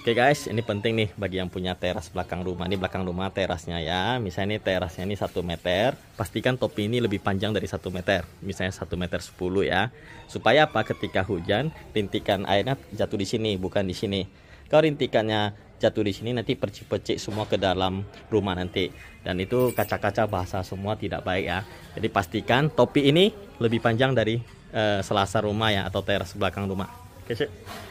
Oke okay guys, ini penting nih bagi yang punya teras belakang rumah. Ini belakang rumah terasnya ya. Misalnya ini terasnya ini 1 meter. Pastikan topi ini lebih panjang dari 1 meter. Misalnya 1 meter 10 ya. Supaya apa? Ketika hujan, rintikan airnya jatuh di sini, bukan di sini. Kalau rintikannya jatuh di sini, nanti percik-percik semua ke dalam rumah nanti. Dan itu kaca-kaca bahasa semua tidak baik ya. Jadi pastikan topi ini lebih panjang dari uh, eh, selasar rumah ya atau teras belakang rumah. Oke, okay,